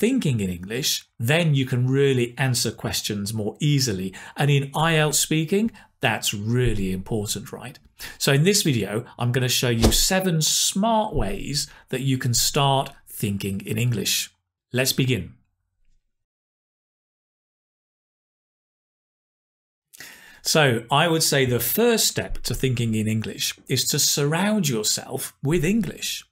thinking in English, then you can really answer questions more easily. And in IELTS speaking, that's really important, right? So in this video, I'm going to show you seven smart ways that you can start thinking in English. Let's begin. So I would say the first step to thinking in English is to surround yourself with English.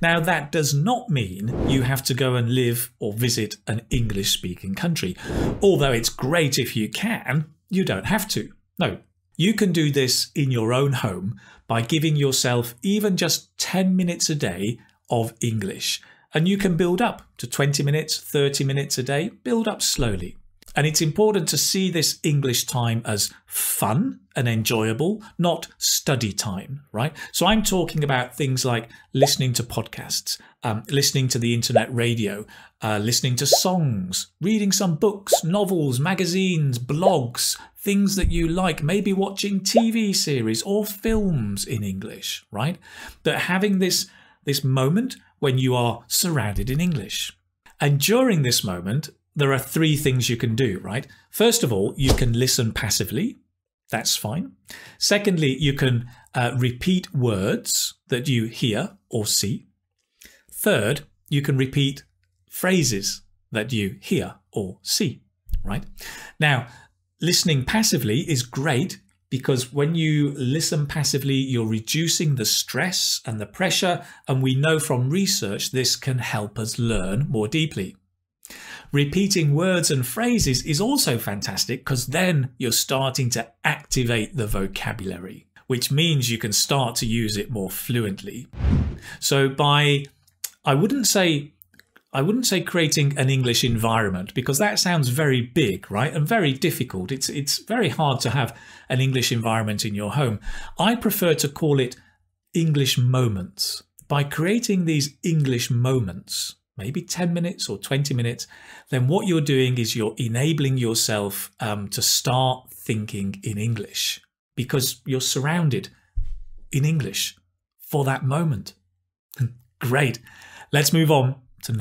Now, that does not mean you have to go and live or visit an English speaking country. Although it's great if you can, you don't have to. No, you can do this in your own home by giving yourself even just 10 minutes a day of English. And you can build up to 20 minutes, 30 minutes a day, build up slowly. And it's important to see this English time as fun and enjoyable, not study time, right? So I'm talking about things like listening to podcasts, um, listening to the internet radio, uh, listening to songs, reading some books, novels, magazines, blogs, things that you like, maybe watching TV series or films in English, right? That having this, this moment when you are surrounded in English. And during this moment, there are three things you can do, right? First of all, you can listen passively. That's fine. Secondly, you can uh, repeat words that you hear or see. Third, you can repeat phrases that you hear or see, right? Now, listening passively is great because when you listen passively, you're reducing the stress and the pressure. And we know from research this can help us learn more deeply. Repeating words and phrases is also fantastic because then you're starting to activate the vocabulary, which means you can start to use it more fluently. So by, I wouldn't say I wouldn't say creating an English environment because that sounds very big, right? And very difficult. It's it's very hard to have an English environment in your home. I prefer to call it English moments. By creating these English moments, maybe 10 minutes or 20 minutes, then what you're doing is you're enabling yourself um, to start thinking in English because you're surrounded in English for that moment. Great. Let's move on to number.